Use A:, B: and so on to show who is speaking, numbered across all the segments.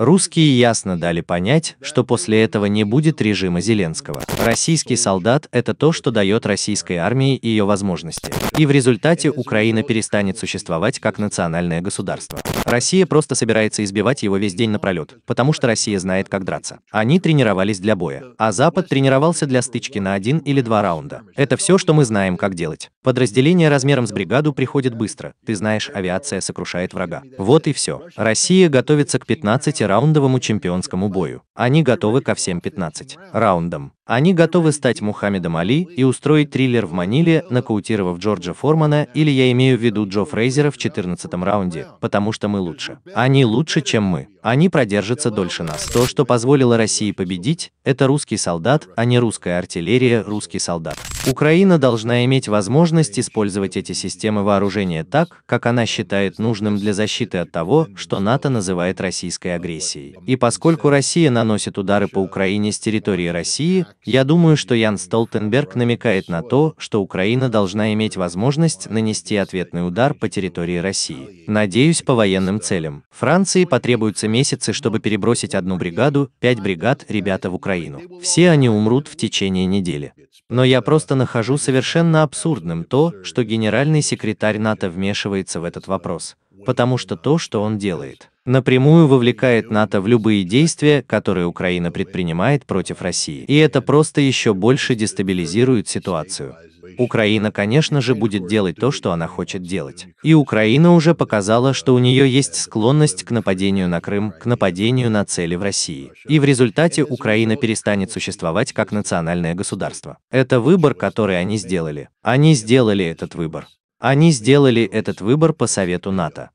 A: Русские ясно дали понять, что после этого не будет режима Зеленского. Российский солдат – это то, что дает российской армии ее возможности. И в результате Украина перестанет существовать как национальное государство. Россия просто собирается избивать его весь день напролет, потому что Россия знает, как драться. Они тренировались для боя, а Запад тренировался для стычки на один или два раунда. Это все, что мы знаем, как делать. Подразделение размером с бригаду приходит быстро. Ты знаешь, авиация сокрушает врага. Вот и все. Россия готовится к 15-раундовому чемпионскому бою. Они готовы ко всем 15 раундам. Они готовы стать Мухаммедом Али и устроить триллер в Маниле, нокаутировав Джорджа Формана, или я имею в виду Джо Фрейзера в 14 раунде, потому что мы лучше. Они лучше, чем мы. Они продержатся дольше нас. То, что позволило России победить, это русский солдат, а не русская артиллерия, русский солдат. Украина должна иметь возможность использовать эти системы вооружения так, как она считает нужным для защиты от того, что НАТО называет российской агрессией. И поскольку Россия наносит удары по Украине с территории России, я думаю, что Ян Столтенберг намекает на то, что Украина должна иметь возможность нанести ответный удар по территории России. Надеюсь, по военным целям. Франции потребуются месяцы, чтобы перебросить одну бригаду, пять бригад, ребята в Украину. Все они умрут в течение недели. Но я просто просто нахожу совершенно абсурдным то, что генеральный секретарь НАТО вмешивается в этот вопрос, потому что то, что он делает, напрямую вовлекает НАТО в любые действия, которые Украина предпринимает против России. И это просто еще больше дестабилизирует ситуацию. Украина, конечно же, будет делать то, что она хочет делать. И Украина уже показала, что у нее есть склонность к нападению на Крым, к нападению на цели в России. И в результате Украина перестанет существовать как национальное государство. Это выбор, который они сделали. Они сделали этот выбор. Они сделали этот выбор по совету НАТО.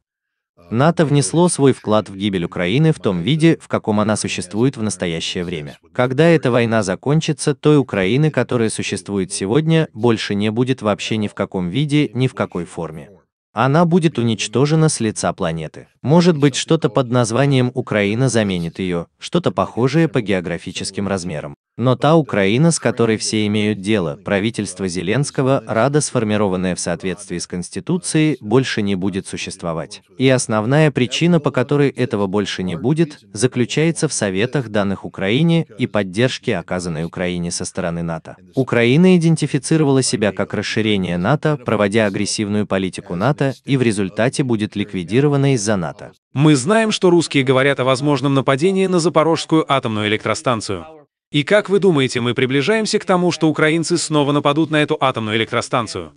A: НАТО внесло свой вклад в гибель Украины в том виде, в каком она существует в настоящее время. Когда эта война закончится, той Украины, которая существует сегодня, больше не будет вообще ни в каком виде, ни в какой форме. Она будет уничтожена с лица планеты. Может быть, что-то под названием Украина заменит ее, что-то похожее по географическим размерам. Но та Украина, с которой все имеют дело, правительство Зеленского, Рада, сформированная в соответствии с Конституцией, больше не будет существовать. И основная причина, по которой этого больше не будет, заключается в советах, данных Украине, и поддержке, оказанной Украине со стороны НАТО. Украина идентифицировала себя как расширение НАТО, проводя агрессивную политику НАТО, и в результате будет ликвидирована из-за НАТО.
B: Мы знаем, что русские говорят о возможном нападении на Запорожскую атомную электростанцию. И как вы думаете, мы приближаемся к тому, что украинцы снова нападут на эту атомную электростанцию?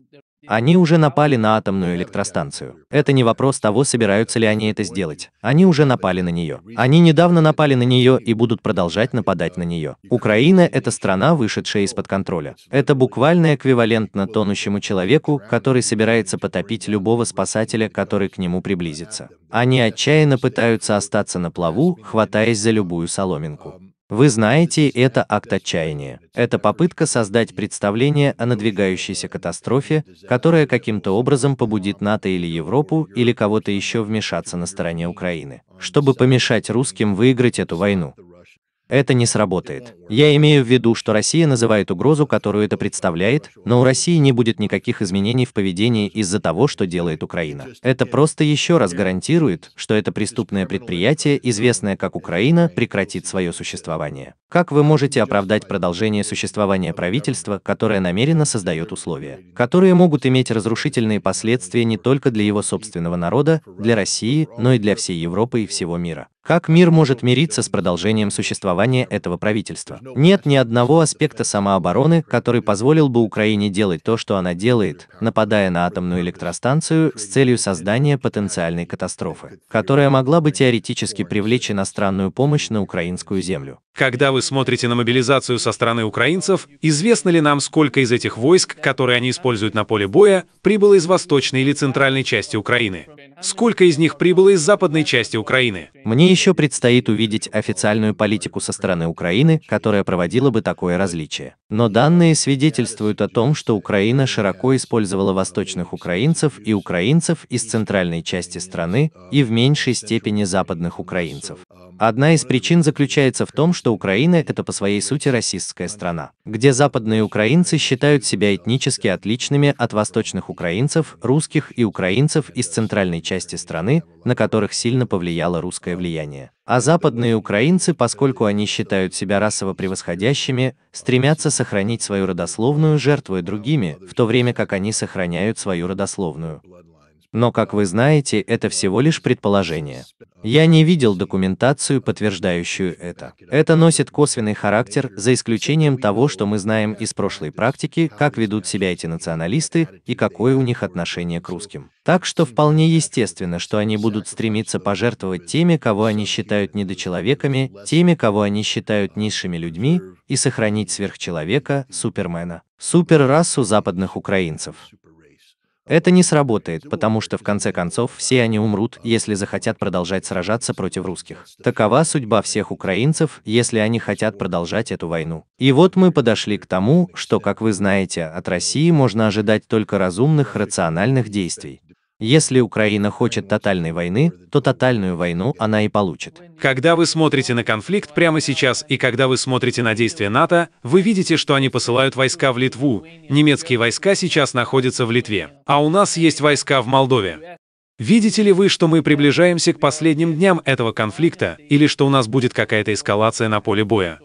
B: Они уже
A: напали на атомную электростанцию. Это не вопрос того, собираются ли они это сделать. Они уже напали на нее. Они недавно напали на нее и будут продолжать нападать на нее. Украина – это страна, вышедшая из-под контроля. Это буквально эквивалентно тонущему человеку, который собирается потопить любого спасателя, который к нему приблизится. Они отчаянно пытаются остаться на плаву, хватаясь за любую соломинку. Вы знаете, это акт отчаяния. Это попытка создать представление о надвигающейся катастрофе, которая каким-то образом побудит НАТО или Европу или кого-то еще вмешаться на стороне Украины, чтобы помешать русским выиграть эту войну это не сработает. Я имею в виду, что Россия называет угрозу, которую это представляет, но у России не будет никаких изменений в поведении из-за того, что делает Украина. Это просто еще раз гарантирует, что это преступное предприятие, известное как Украина, прекратит свое существование. Как вы можете оправдать продолжение существования правительства, которое намеренно создает условия, которые могут иметь разрушительные последствия не только для его собственного народа, для России, но и для всей Европы и всего мира? Как мир может мириться с продолжением существования этого правительства? Нет ни одного аспекта самообороны, который позволил бы Украине делать то, что она делает, нападая на атомную электростанцию с целью создания потенциальной катастрофы, которая могла бы теоретически привлечь иностранную помощь на украинскую землю.
B: Когда вы смотрите на мобилизацию со стороны украинцев, известно ли нам, сколько из этих войск, которые они используют на поле боя, прибыло из восточной или центральной части Украины? Сколько из них прибыло из западной части Украины?
A: Мне еще предстоит увидеть официальную политику со стороны Украины, которая проводила бы такое различие. Но данные свидетельствуют о том, что Украина широко использовала восточных украинцев и украинцев из центральной части страны и в меньшей степени западных украинцев. Одна из причин заключается в том, что Украина – это по своей сути расистская страна, где западные украинцы считают себя этнически отличными от восточных украинцев, русских и украинцев из центральной части страны, на которых сильно повлияло русское влияние. А западные украинцы, поскольку они считают себя расово превосходящими, стремятся сохранить свою родословную, жертвуя другими, в то время как они сохраняют свою родословную. Но, как вы знаете, это всего лишь предположение. Я не видел документацию, подтверждающую это. Это носит косвенный характер, за исключением того, что мы знаем из прошлой практики, как ведут себя эти националисты и какое у них отношение к русским. Так что вполне естественно, что они будут стремиться пожертвовать теми, кого они считают недочеловеками, теми, кого они считают низшими людьми, и сохранить сверхчеловека, супермена, суперрасу западных украинцев. Это не сработает, потому что в конце концов все они умрут, если захотят продолжать сражаться против русских. Такова судьба всех украинцев, если они хотят продолжать эту войну. И вот мы подошли к тому, что, как вы знаете, от России можно ожидать только разумных, рациональных действий. Если Украина хочет тотальной войны, то тотальную войну она и
B: получит. Когда вы смотрите на конфликт прямо сейчас и когда вы смотрите на действия НАТО, вы видите, что они посылают войска в Литву. Немецкие войска сейчас находятся в Литве. А у нас есть войска в Молдове. Видите ли вы, что мы приближаемся к последним дням этого конфликта или что у нас будет какая-то эскалация на поле боя?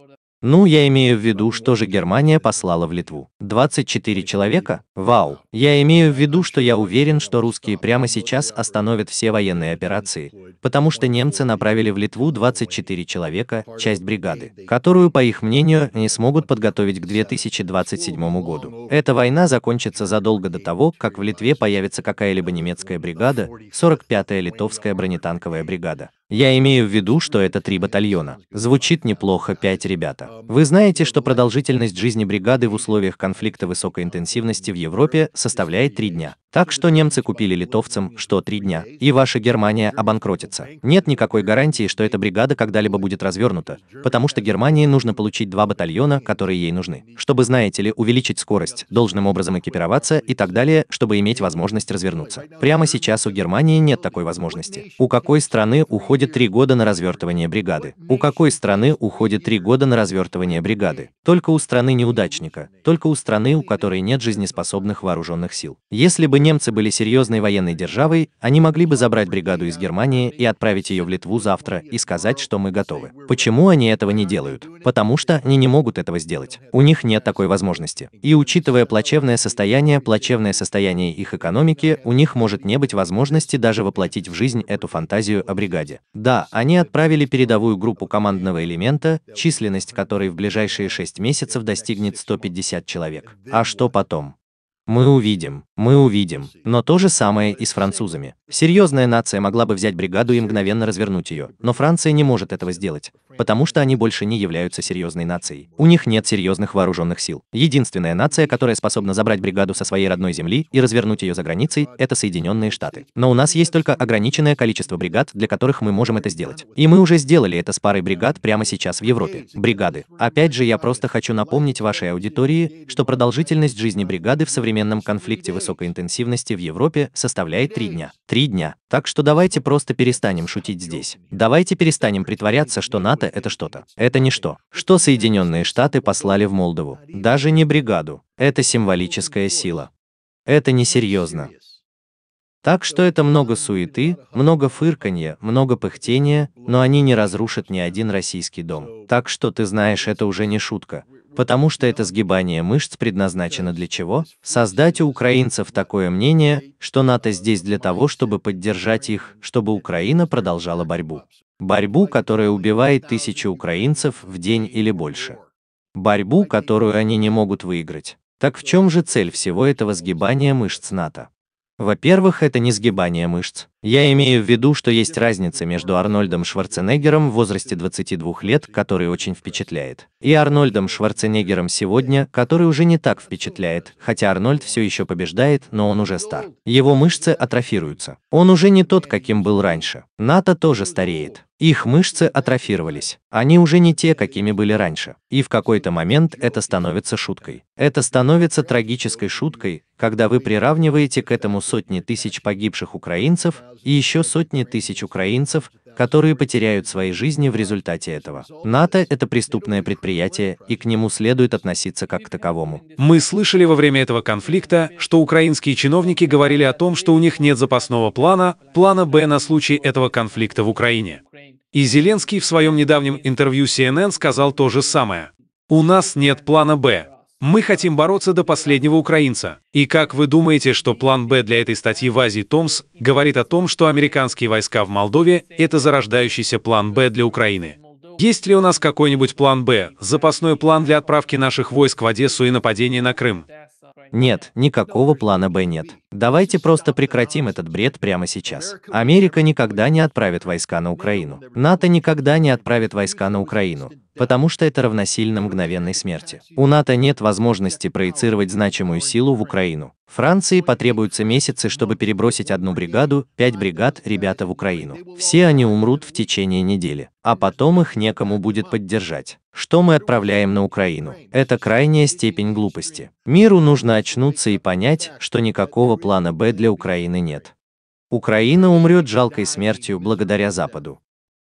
B: Ну, я имею в виду, что
A: же Германия послала в Литву. 24 человека? Вау. Я имею в виду, что я уверен, что русские прямо сейчас остановят все военные операции, потому что немцы направили в Литву 24 человека, часть бригады, которую, по их мнению, не смогут подготовить к 2027 году. Эта война закончится задолго до того, как в Литве появится какая-либо немецкая бригада, 45-я литовская бронетанковая бригада. Я имею в виду, что это три батальона. Звучит неплохо, пять ребята. Вы знаете, что продолжительность жизни бригады в условиях конфликта высокой интенсивности в Европе составляет три дня. Так что немцы купили литовцам, что три дня, и ваша Германия обанкротится. Нет никакой гарантии, что эта бригада когда-либо будет развернута, потому что Германии нужно получить два батальона, которые ей нужны, чтобы, знаете ли, увеличить скорость, должным образом экипироваться и так далее, чтобы иметь возможность развернуться. Прямо сейчас у Германии нет такой возможности. У какой страны уходит уходит три года на развертывание бригады? У какой страны уходит три года на развертывание бригады? Только у страны-неудачника, только у страны, у которой нет жизнеспособных вооруженных сил. Если бы немцы были серьезной военной державой, они могли бы забрать бригаду из Германии и отправить ее в Литву завтра и сказать, что мы готовы. Почему они этого не делают? Потому что они не могут этого сделать. У них нет такой возможности. И учитывая плачевное состояние, плачевное состояние их экономики, у них может не быть возможности даже воплотить в жизнь эту фантазию о бригаде. Да, они отправили передовую группу командного элемента, численность которой в ближайшие шесть месяцев достигнет 150 человек. А что потом? Мы увидим. Мы увидим. Но то же самое и с французами. Серьезная нация могла бы взять бригаду и мгновенно развернуть ее, но Франция не может этого сделать, потому что они больше не являются серьезной нацией. У них нет серьезных вооруженных сил. Единственная нация, которая способна забрать бригаду со своей родной земли и развернуть ее за границей, это Соединенные Штаты. Но у нас есть только ограниченное количество бригад, для которых мы можем это сделать. И мы уже сделали это с парой бригад прямо сейчас в Европе. Бригады. Опять же, я просто хочу напомнить вашей аудитории, что продолжительность жизни бригады в современном конфликте в высокой интенсивности в Европе составляет 3 дня. 3 дня. Так что давайте просто перестанем шутить здесь. Давайте перестанем притворяться, что НАТО это что-то. Это ничто. Что Соединенные Штаты послали в Молдову. Даже не бригаду. Это символическая сила. Это несерьезно. Так что это много суеты, много фырканья, много пыхтения, но они не разрушат ни один российский дом. Так что ты знаешь, это уже не шутка потому что это сгибание мышц предназначено для чего? Создать у украинцев такое мнение, что НАТО здесь для того, чтобы поддержать их, чтобы Украина продолжала борьбу. Борьбу, которая убивает тысячи украинцев в день или больше. Борьбу, которую они не могут выиграть. Так в чем же цель всего этого сгибания мышц НАТО? Во-первых, это не сгибание мышц, я имею в виду, что есть разница между Арнольдом Шварценеггером в возрасте 22 лет, который очень впечатляет, и Арнольдом Шварценеггером сегодня, который уже не так впечатляет, хотя Арнольд все еще побеждает, но он уже стар. Его мышцы атрофируются. Он уже не тот, каким был раньше. НАТО тоже стареет. Их мышцы атрофировались. Они уже не те, какими были раньше. И в какой-то момент это становится шуткой. Это становится трагической шуткой, когда вы приравниваете к этому сотни тысяч погибших украинцев, и еще сотни тысяч украинцев, которые потеряют свои жизни в результате этого. НАТО – это преступное предприятие, и к нему следует относиться как к таковому.
B: Мы слышали во время этого конфликта, что украинские чиновники говорили о том, что у них нет запасного плана, плана «Б» на случай этого конфликта в Украине. И Зеленский в своем недавнем интервью CNN сказал то же самое. «У нас нет плана «Б», мы хотим бороться до последнего украинца. И как вы думаете, что план «Б» для этой статьи в Азии Томс говорит о том, что американские войска в Молдове – это зарождающийся план «Б» для Украины? Есть ли у нас какой-нибудь план «Б», запасной план для отправки наших войск в Одессу и нападения на Крым?
A: Нет, никакого плана «Б» нет. Давайте просто прекратим этот бред прямо сейчас. Америка никогда не отправит войска на Украину. НАТО никогда не отправит войска на Украину, потому что это равносильно мгновенной смерти. У НАТО нет возможности проецировать значимую силу в Украину. Франции потребуются месяцы, чтобы перебросить одну бригаду, пять бригад, ребята в Украину. Все они умрут в течение недели, а потом их некому будет поддержать. Что мы отправляем на Украину? Это крайняя степень глупости. Миру нужно очнуться и понять, что никакого плана «Б» для Украины нет. Украина умрет жалкой смертью благодаря Западу.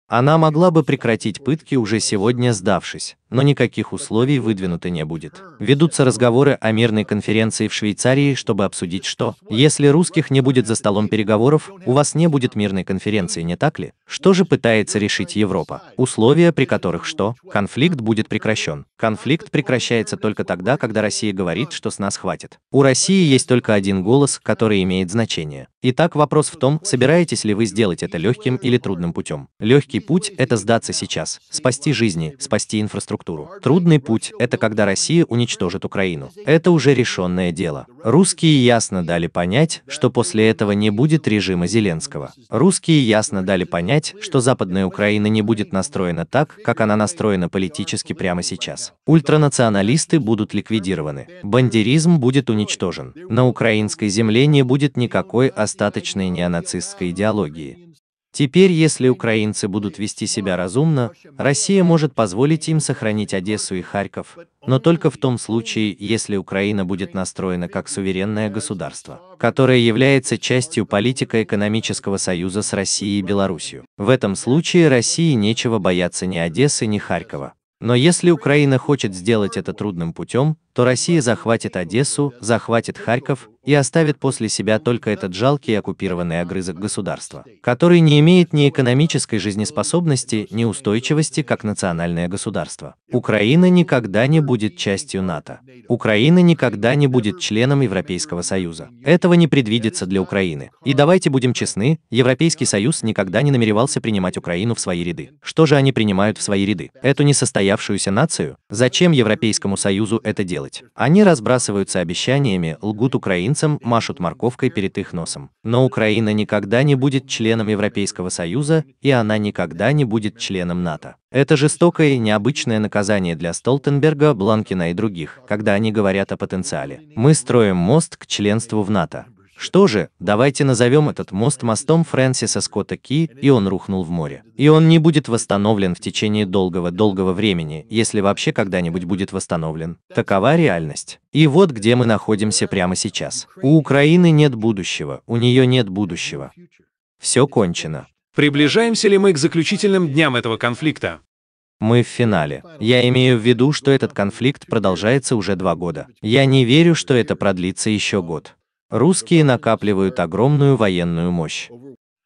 A: Она могла бы прекратить пытки уже сегодня сдавшись но никаких условий выдвинуто не будет. Ведутся разговоры о мирной конференции в Швейцарии, чтобы обсудить что. Если русских не будет за столом переговоров, у вас не будет мирной конференции, не так ли? Что же пытается решить Европа? Условия, при которых что? Конфликт будет прекращен. Конфликт прекращается только тогда, когда Россия говорит, что с нас хватит. У России есть только один голос, который имеет значение. Итак, вопрос в том, собираетесь ли вы сделать это легким или трудным путем. Легкий путь – это сдаться сейчас, спасти жизни, спасти инфраструктуру инфраструктуру. Трудный путь – это когда Россия уничтожит Украину. Это уже решенное дело. Русские ясно дали понять, что после этого не будет режима Зеленского. Русские ясно дали понять, что Западная Украина не будет настроена так, как она настроена политически прямо сейчас. Ультранационалисты будут ликвидированы. Бандеризм будет уничтожен. На украинской земле не будет никакой остаточной неонацистской идеологии. Теперь, если украинцы будут вести себя разумно, Россия может позволить им сохранить Одессу и Харьков, но только в том случае, если Украина будет настроена как суверенное государство, которое является частью политико-экономического союза с Россией и Беларусью. В этом случае России нечего бояться ни Одессы, ни Харькова. Но если Украина хочет сделать это трудным путем, то Россия захватит Одессу, захватит Харьков, и оставит после себя только этот жалкий оккупированный огрызок государства, который не имеет ни экономической жизнеспособности, ни устойчивости как национальное государство. Украина никогда не будет частью НАТО. Украина никогда не будет членом Европейского Союза. Этого не предвидится для Украины. И давайте будем честны, Европейский Союз никогда не намеревался принимать Украину в свои ряды. Что же они принимают в свои ряды? Эту несостоявшуюся нацию? Зачем Европейскому Союзу это делать? Они разбрасываются обещаниями, лгут Украине украинцам машут морковкой перед их носом. Но Украина никогда не будет членом Европейского Союза, и она никогда не будет членом НАТО. Это жестокое и необычное наказание для Столтенберга, Бланкина и других, когда они говорят о потенциале. Мы строим мост к членству в НАТО. Что же, давайте назовем этот мост мостом Фрэнсиса Скотта Ки, и он рухнул в море. И он не будет восстановлен в течение долгого-долгого времени, если вообще когда-нибудь будет восстановлен. Такова реальность. И вот где мы находимся прямо сейчас. У Украины нет будущего, у нее нет будущего. Все кончено.
B: Приближаемся ли мы к заключительным дням этого конфликта?
A: мы в финале. Я имею в виду, что этот конфликт продолжается уже два года. Я не верю, что это продлится еще год. Русские накапливают огромную военную мощь.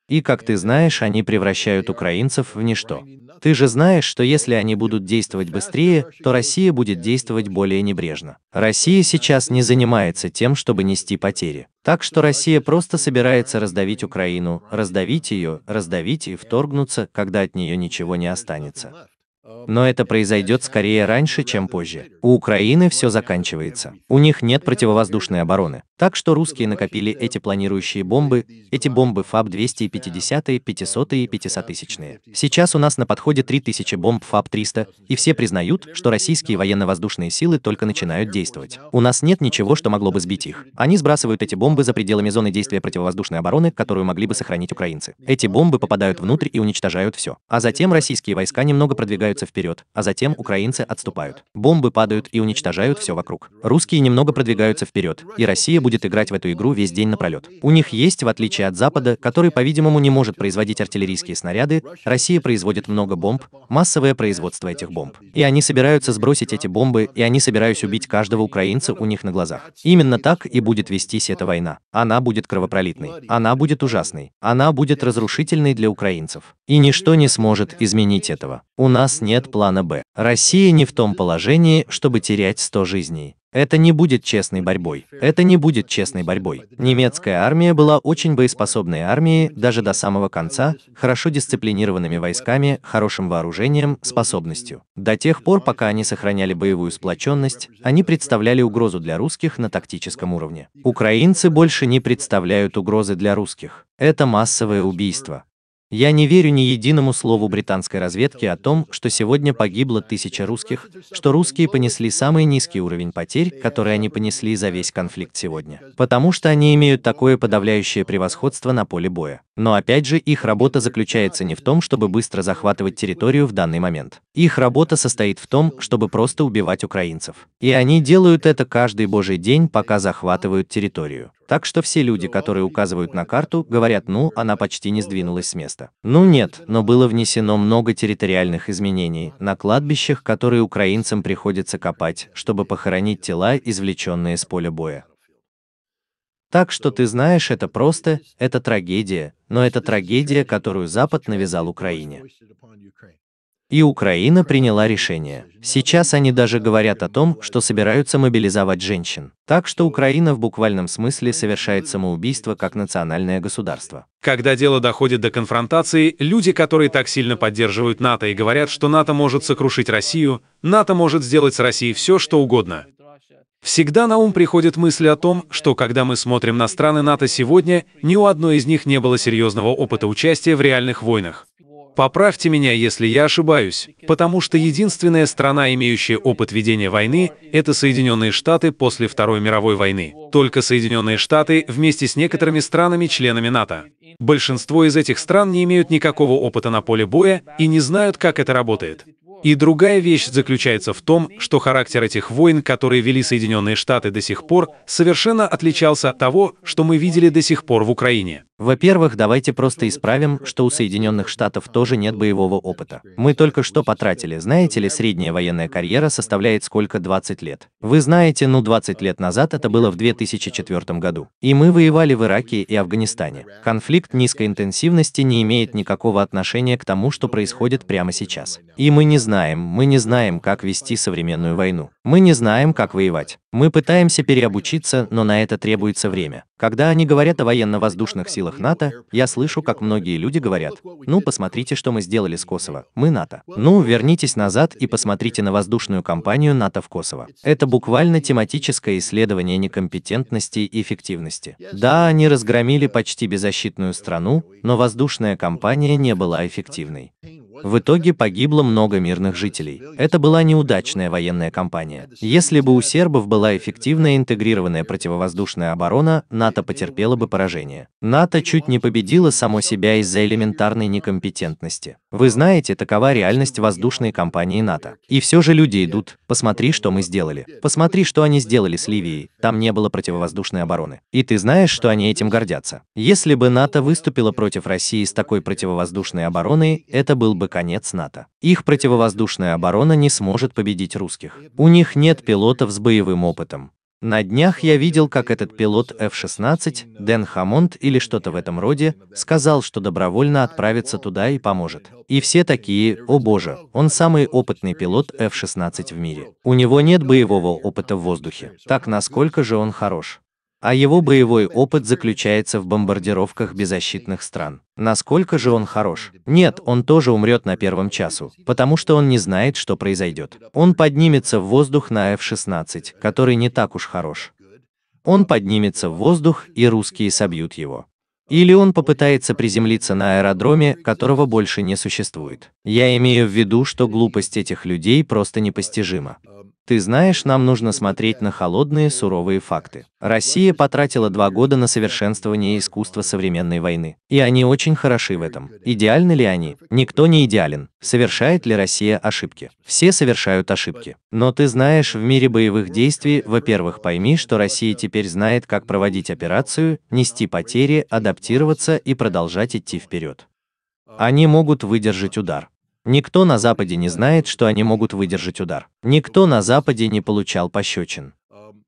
A: И, как ты знаешь, они превращают украинцев в ничто. Ты же знаешь, что если они будут действовать быстрее, то Россия будет действовать более небрежно. Россия сейчас не занимается тем, чтобы нести потери. Так что Россия просто собирается раздавить Украину, раздавить ее, раздавить и вторгнуться, когда от нее ничего не останется. Но это произойдет скорее раньше, чем позже. У Украины все заканчивается. У них нет противовоздушной обороны. Так что русские накопили эти планирующие бомбы, эти бомбы ФАБ-250, 500 и 500-тысячные. Сейчас у нас на подходе 3000 бомб ФАБ-300, и все признают, что российские военно-воздушные силы только начинают действовать. У нас нет ничего, что могло бы сбить их. Они сбрасывают эти бомбы за пределами зоны действия противовоздушной обороны, которую могли бы сохранить украинцы. Эти бомбы попадают внутрь и уничтожают все. А затем российские войска немного продвигают двигается вперед, а затем украинцы отступают. Бомбы падают и уничтожают все вокруг. Русские немного продвигаются вперед, и Россия будет играть в эту игру весь день напролет. У них есть, в отличие от Запада, который, по-видимому, не может производить артиллерийские снаряды, Россия производит много бомб, массовое производство этих бомб. И они собираются сбросить эти бомбы, и они собираются убить каждого украинца у них на глазах. Именно так и будет вестись эта война. Она будет кровопролитной, она будет ужасной, она будет разрушительной для украинцев. И ничто не сможет изменить этого. У нас нет плана «Б». Россия не в том положении, чтобы терять 100 жизней. Это не будет честной борьбой. Это не будет честной борьбой. Немецкая армия была очень боеспособной армией даже до самого конца, хорошо дисциплинированными войсками, хорошим вооружением, способностью. До тех пор, пока они сохраняли боевую сплоченность, они представляли угрозу для русских на тактическом уровне. Украинцы больше не представляют угрозы для русских. Это массовое убийство. Я не верю ни единому слову британской разведки о том, что сегодня погибло тысяча русских, что русские понесли самый низкий уровень потерь, которые они понесли за весь конфликт сегодня. Потому что они имеют такое подавляющее превосходство на поле боя. Но опять же, их работа заключается не в том, чтобы быстро захватывать территорию в данный момент. Их работа состоит в том, чтобы просто убивать украинцев. И они делают это каждый божий день, пока захватывают территорию. Так что все люди, которые указывают на карту, говорят, ну, она почти не сдвинулась с места. Ну нет, но было внесено много территориальных изменений на кладбищах, которые украинцам приходится копать, чтобы похоронить тела, извлеченные с поля боя. Так что ты знаешь, это просто, это трагедия, но это трагедия, которую Запад навязал Украине. И Украина приняла решение. Сейчас они даже говорят о том, что собираются мобилизовать женщин. Так что Украина в буквальном смысле совершает самоубийство как национальное государство.
B: Когда дело доходит до конфронтации, люди, которые так сильно поддерживают НАТО и говорят, что НАТО может сокрушить Россию, НАТО может сделать с Россией все, что угодно, Всегда на ум приходит мысль о том, что когда мы смотрим на страны НАТО сегодня, ни у одной из них не было серьезного опыта участия в реальных войнах. Поправьте меня, если я ошибаюсь, потому что единственная страна, имеющая опыт ведения войны, это Соединенные Штаты после Второй мировой войны. Только Соединенные Штаты вместе с некоторыми странами-членами НАТО. Большинство из этих стран не имеют никакого опыта на поле боя и не знают, как это работает. И другая вещь заключается в том, что характер этих войн, которые вели Соединенные Штаты до сих пор, совершенно отличался от того, что мы видели до сих пор в Украине. Во-первых, давайте просто исправим, что у Соединенных Штатов тоже нет боевого опыта.
A: Мы только что потратили, знаете ли, средняя военная карьера составляет сколько 20 лет. Вы знаете, ну 20 лет назад это было в 2004 году. И мы воевали в Ираке и Афганистане. Конфликт низкой интенсивности не имеет никакого отношения к тому, что происходит прямо сейчас. И мы не знаем, мы не знаем, как вести современную войну. Мы не знаем, как воевать. Мы пытаемся переобучиться, но на это требуется время. Когда они говорят о военно-воздушных силах НАТО, я слышу, как многие люди говорят, ну посмотрите, что мы сделали с Косово, мы НАТО. Ну, вернитесь назад и посмотрите на воздушную кампанию НАТО в Косово. Это буквально тематическое исследование некомпетентности и эффективности. Да, они разгромили почти беззащитную страну, но воздушная кампания не была эффективной. В итоге погибло много мирных жителей. Это была неудачная военная кампания. Если бы у сербов была эффективная интегрированная противовоздушная оборона, НАТО потерпело бы поражение. НАТО чуть не победило само себя из-за элементарной некомпетентности. Вы знаете, такова реальность воздушной кампании НАТО. И все же люди идут, посмотри, что мы сделали. Посмотри, что они сделали с Ливией, там не было противовоздушной обороны. И ты знаешь, что они этим гордятся. Если бы НАТО выступило против России с такой противовоздушной обороной, это был бы бы конец НАТО. Их противовоздушная оборона не сможет победить русских. У них нет пилотов с боевым опытом. На днях я видел, как этот пилот F-16, Дэн Хамонт или что-то в этом роде, сказал, что добровольно отправится туда и поможет. И все такие, о боже, он самый опытный пилот F-16 в мире. У него нет боевого опыта в воздухе. Так насколько же он хорош а его боевой опыт заключается в бомбардировках беззащитных стран. Насколько же он хорош? Нет, он тоже умрет на первом часу, потому что он не знает, что произойдет. Он поднимется в воздух на F-16, который не так уж хорош. Он поднимется в воздух, и русские собьют его. Или он попытается приземлиться на аэродроме, которого больше не существует. Я имею в виду, что глупость этих людей просто непостижима. Ты знаешь, нам нужно смотреть на холодные, суровые факты. Россия потратила два года на совершенствование искусства современной войны. И они очень хороши в этом. Идеальны ли они? Никто не идеален. Совершает ли Россия ошибки? Все совершают ошибки. Но ты знаешь, в мире боевых действий, во-первых, пойми, что Россия теперь знает, как проводить операцию, нести потери, адаптироваться и продолжать идти вперед. Они могут выдержать удар. Никто на Западе не знает, что они могут выдержать удар. Никто на Западе не получал пощечин.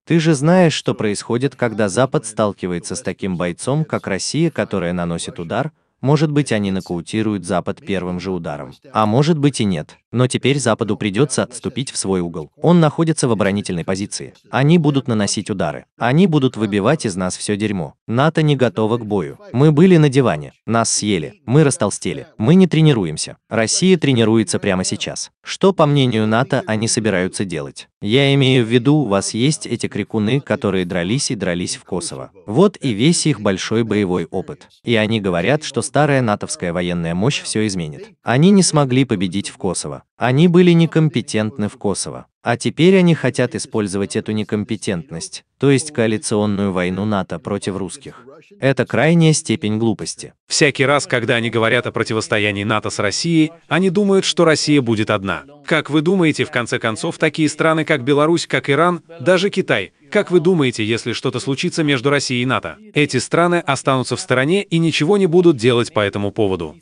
A: Ты же знаешь, что происходит, когда Запад сталкивается с таким бойцом, как Россия, которая наносит удар, может быть они нокаутируют Запад первым же ударом, а может быть и нет. Но теперь Западу придется отступить в свой угол. Он находится в оборонительной позиции. Они будут наносить удары. Они будут выбивать из нас все дерьмо. НАТО не готово к бою. Мы были на диване. Нас съели. Мы растолстели. Мы не тренируемся. Россия тренируется прямо сейчас. Что, по мнению НАТО, они собираются делать? Я имею в виду, у вас есть эти крикуны, которые дрались и дрались в Косово. Вот и весь их большой боевой опыт. И они говорят, что старая натовская военная мощь все изменит. Они не смогли победить в Косово. Они были некомпетентны в Косово. А теперь они хотят использовать эту некомпетентность, то есть коалиционную войну НАТО против русских. Это крайняя степень глупости.
B: Всякий раз, когда они говорят о противостоянии НАТО с Россией, они думают, что Россия будет одна. Как вы думаете, в конце концов, такие страны, как Беларусь, как Иран, даже Китай, как вы думаете, если что-то случится между Россией и НАТО? Эти страны останутся в стороне и ничего не будут делать по этому поводу.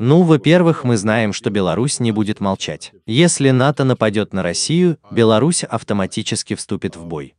A: Ну, во-первых, мы знаем, что Беларусь не будет молчать. Если НАТО нападет на Россию, Беларусь автоматически вступит в бой.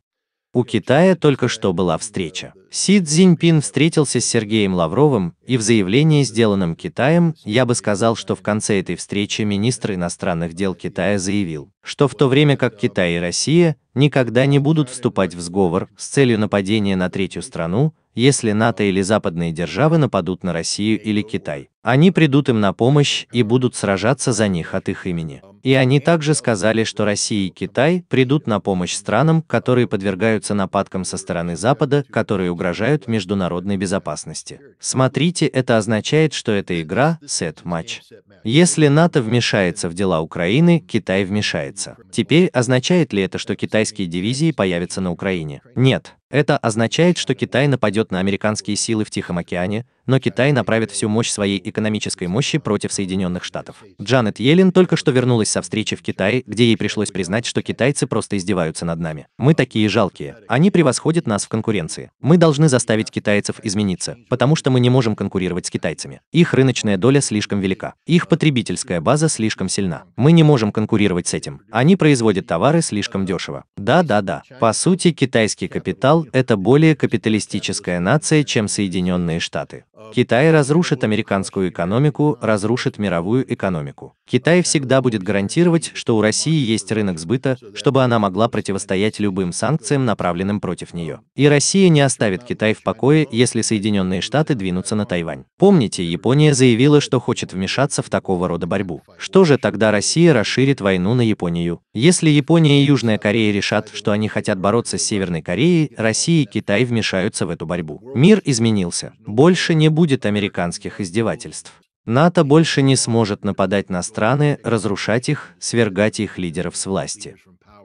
A: У Китая только что была встреча. Си Цзиньпин встретился с Сергеем Лавровым, и в заявлении, сделанном Китаем, я бы сказал, что в конце этой встречи министр иностранных дел Китая заявил, что в то время как Китай и Россия никогда не будут вступать в сговор с целью нападения на третью страну, если НАТО или западные державы нападут на Россию или Китай. Они придут им на помощь и будут сражаться за них от их имени. И они также сказали, что Россия и Китай придут на помощь странам, которые подвергаются нападкам со стороны Запада, которые угрожают международной безопасности. Смотрите, это означает, что это игра, сет-матч. Если НАТО вмешается в дела Украины, Китай вмешается. Теперь означает ли это, что китайские дивизии появятся на Украине? Нет. Это означает, что Китай нападет на американские силы в Тихом океане, но Китай направит всю мощь своей экономической мощи против Соединенных Штатов. Джанет Йеллен только что вернулась со встречи в Китае, где ей пришлось признать, что китайцы просто издеваются над нами. Мы такие жалкие. Они превосходят нас в конкуренции. Мы должны заставить китайцев измениться, потому что мы не можем конкурировать с китайцами. Их рыночная доля слишком велика. Их потребительская база слишком сильна. Мы не можем конкурировать с этим. Они производят товары слишком дешево. Да-да-да. По сути, китайский капитал – это более капиталистическая нация, чем Соединенные Штаты. Китай разрушит американскую экономику, разрушит мировую экономику. Китай всегда будет гарантировать, что у России есть рынок сбыта, чтобы она могла противостоять любым санкциям, направленным против нее. И Россия не оставит Китай в покое, если Соединенные Штаты двинутся на Тайвань. Помните, Япония заявила, что хочет вмешаться в такого рода борьбу. Что же тогда Россия расширит войну на Японию? Если Япония и Южная Корея решат, что они хотят бороться с Северной Кореей, Россия и Китай вмешаются в эту борьбу. Мир изменился. Больше не будет американских издевательств. НАТО больше не сможет нападать на страны, разрушать их, свергать их лидеров с власти.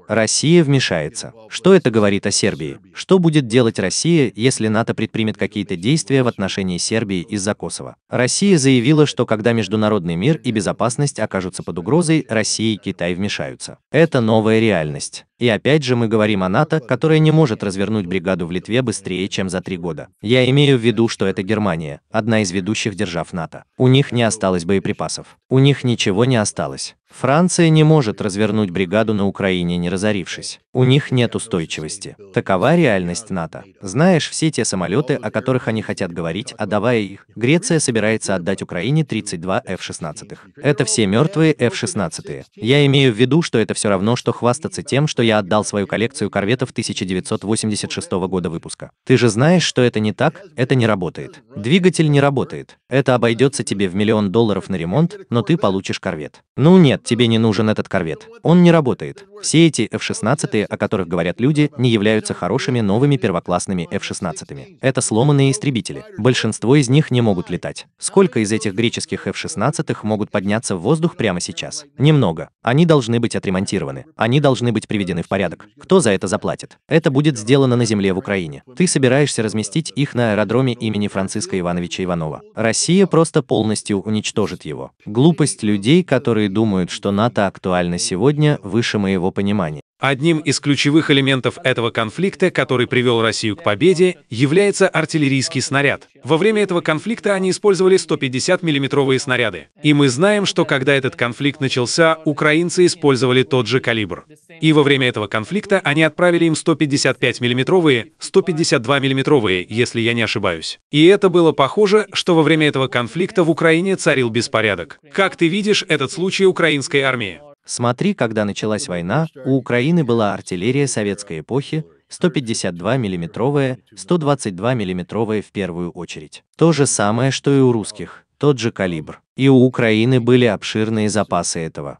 A: Россия вмешается. Что это говорит о Сербии? Что будет делать Россия, если НАТО предпримет какие-то действия в отношении Сербии из-за Косово? Россия заявила, что когда международный мир и безопасность окажутся под угрозой, Россия и Китай вмешаются. Это новая реальность. И опять же мы говорим о НАТО, которая не может развернуть бригаду в Литве быстрее, чем за три года. Я имею в виду, что это Германия, одна из ведущих держав НАТО. У них не осталось боеприпасов. У них ничего не осталось. Франция не может развернуть бригаду на Украине, не разорившись. У них нет устойчивости. Такова реальность НАТО. Знаешь все те самолеты, о которых они хотят говорить, отдавая их. Греция собирается отдать Украине 32 F-16. Это все мертвые F-16. Я имею в виду, что это все равно, что хвастаться тем, что я отдал свою коллекцию корветов 1986 года выпуска. Ты же знаешь, что это не так, это не работает. Двигатель не работает. Это обойдется тебе в миллион долларов на ремонт, но ты получишь корвет. Ну нет, тебе не нужен этот корвет. Он не работает. Все эти F-16 о которых говорят люди, не являются хорошими новыми первоклассными F-16. Это сломанные истребители. Большинство из них не могут летать. Сколько из этих греческих F-16 могут подняться в воздух прямо сейчас? Немного. Они должны быть отремонтированы. Они должны быть приведены в порядок. Кто за это заплатит? Это будет сделано на земле в Украине. Ты собираешься разместить их на аэродроме имени Франциска Ивановича Иванова. Россия просто полностью уничтожит его. Глупость людей, которые думают, что НАТО актуально сегодня, выше моего понимания.
B: Одним из ключевых элементов этого конфликта, который привел Россию к победе, является артиллерийский снаряд. Во время этого конфликта они использовали 150 миллиметровые снаряды. И мы знаем, что когда этот конфликт начался, украинцы использовали тот же калибр. И во время этого конфликта они отправили им 155 миллиметровые, 152 миллиметровые, если я не ошибаюсь. И это было похоже, что во время этого конфликта в Украине царил беспорядок. Как ты видишь этот случай украинской армии?
A: Смотри, когда началась война, у Украины была артиллерия советской эпохи, 152 миллиметровая, 122 миллиметровая в первую очередь. То же самое, что и у русских, тот же калибр. И у Украины были обширные запасы этого.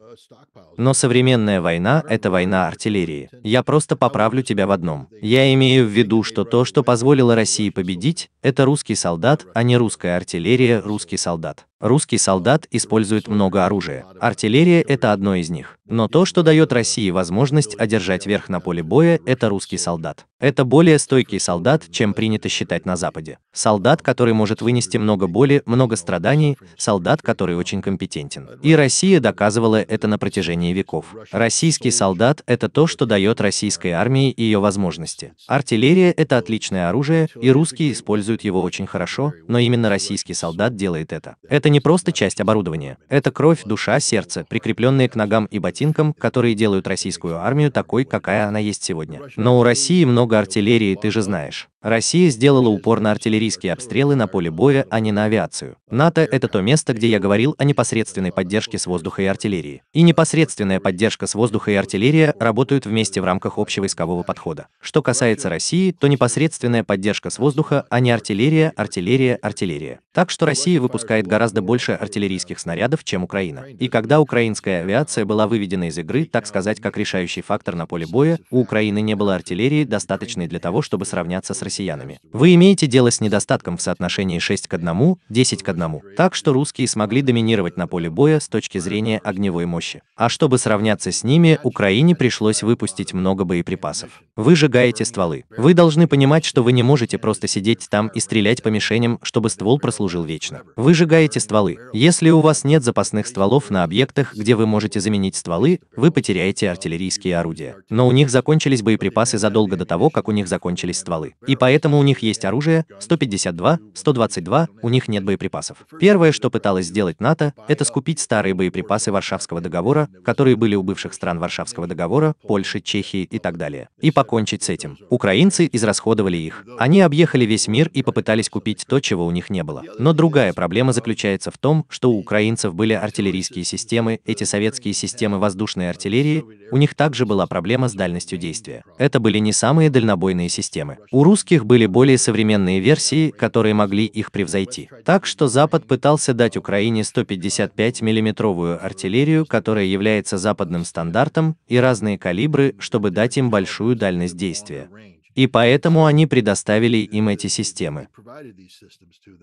A: Но современная война – это война артиллерии. Я просто поправлю тебя в одном. Я имею в виду, что то, что позволило России победить, это русский солдат, а не русская артиллерия, русский солдат. Русский солдат использует много оружия. Артиллерия – это одно из них. Но то, что дает России возможность одержать верх на поле боя, это русский солдат. Это более стойкий солдат, чем принято считать на Западе. Солдат, который может вынести много боли, много страданий, солдат, который очень компетентен. Э, и Россия доказывала это на протяжении веков. Российский солдат – это то, что дает российской армии ее возможности. Артиллерия – это отличное оружие, и русские используют его очень хорошо, но именно российский солдат делает это. Это не просто часть оборудования. Это кровь, душа, сердце, прикрепленные к ногам и ботинкам, которые делают российскую армию такой, какая она есть сегодня. Но у России много артиллерии, ты же знаешь. Россия сделала упор на артиллерийские обстрелы на поле боя, а не на авиацию. НАТО – это то место, где я говорил о непосредственной поддержке с воздуха и артиллерии. И непосредственная поддержка с воздуха и артиллерия работают вместе в рамках общего искового подхода. Что касается России, то непосредственная поддержка с воздуха, а не артиллерия, артиллерия, артиллерия. Так что Россия выпускает гораздо больше артиллерийских снарядов, чем Украина. И когда украинская авиация была выведена из игры, так сказать, как решающий фактор на поле боя, у Украины не было артиллерии, достаточной для того, чтобы сравняться с Россией россиянами. Вы имеете дело с недостатком в соотношении 6 к 1, 10 к 1, так что русские смогли доминировать на поле боя с точки зрения огневой мощи. А чтобы сравняться с ними, Украине пришлось выпустить много боеприпасов. Вы сжигаете стволы. Вы должны понимать, что вы не можете просто сидеть там и стрелять по мишеням, чтобы ствол прослужил вечно. Вы сжигаете стволы. Если у вас нет запасных стволов на объектах, где вы можете заменить стволы, вы потеряете артиллерийские орудия. Но у них закончились боеприпасы задолго до того, как у них закончились стволы. И Поэтому у них есть оружие, 152, 122, у них нет боеприпасов. Первое, что пыталось сделать НАТО, это скупить старые боеприпасы Варшавского договора, которые были у бывших стран Варшавского договора, Польши, Чехии и так далее. И покончить с этим. Украинцы израсходовали их. Они объехали весь мир и попытались купить то, чего у них не было. Но другая проблема заключается в том, что у украинцев были артиллерийские системы, эти советские системы воздушной артиллерии, у них также была проблема с дальностью действия. Это были не самые дальнобойные системы. У русских русских были более современные версии, которые могли их превзойти. Так что Запад пытался дать Украине 155 миллиметровую артиллерию, которая является западным стандартом, и разные калибры, чтобы дать им большую дальность действия и поэтому они предоставили им эти системы.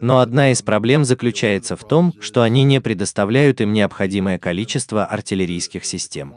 A: Но одна из проблем заключается в том, что они не предоставляют им необходимое количество артиллерийских систем.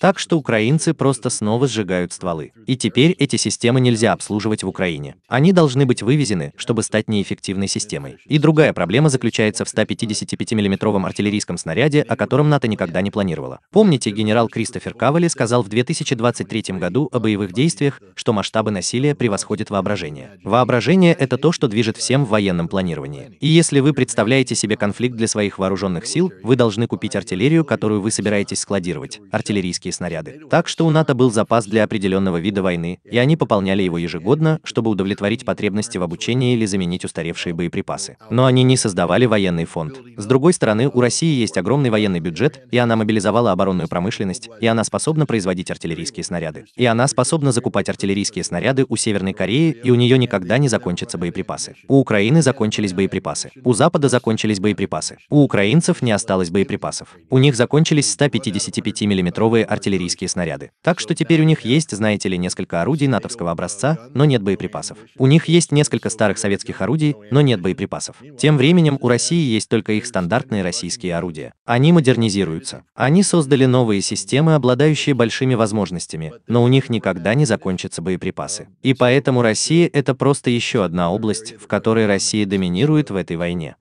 A: Так что украинцы просто снова сжигают стволы. И теперь эти системы нельзя обслуживать в Украине. Они должны быть вывезены, чтобы стать неэффективной системой. И другая проблема заключается в 155 миллиметровом артиллерийском снаряде, о котором НАТО никогда не планировало. Помните, генерал Кристофер Кавали сказал в 2023 году о боевых действиях, что масштабы насилия превосходят воображение. Воображение — это то, что движет всем в военном планировании. И если вы представляете себе конфликт для своих вооруженных сил, вы должны купить артиллерию, которую вы собираетесь складировать. Артиллерия артиллерийские снаряды. Так что у НАТО был запас для определенного вида войны, и они пополняли его ежегодно, чтобы удовлетворить потребности в обучении или заменить устаревшие боеприпасы. Но они не создавали военный фонд. С другой стороны, у России есть огромный военный бюджет, и она мобилизовала оборонную промышленность, и она способна производить артиллерийские снаряды. И она способна закупать артиллерийские снаряды у Северной Кореи, и у нее никогда не закончатся боеприпасы. У Украины закончились боеприпасы. У Запада закончились боеприпасы. У украинцев не осталось боеприпасов. У них закончились 155 миллиметров тяжелые артиллерийские снаряды. Так что теперь у них есть, знаете ли, несколько орудий натовского образца, но нет боеприпасов. У них есть несколько старых советских орудий, но нет боеприпасов. Тем временем у России есть только их стандартные российские орудия. Они модернизируются. Они создали новые системы, обладающие большими возможностями, но у них никогда не закончатся боеприпасы. И поэтому Россия — это просто еще одна область, в которой Россия доминирует в этой войне.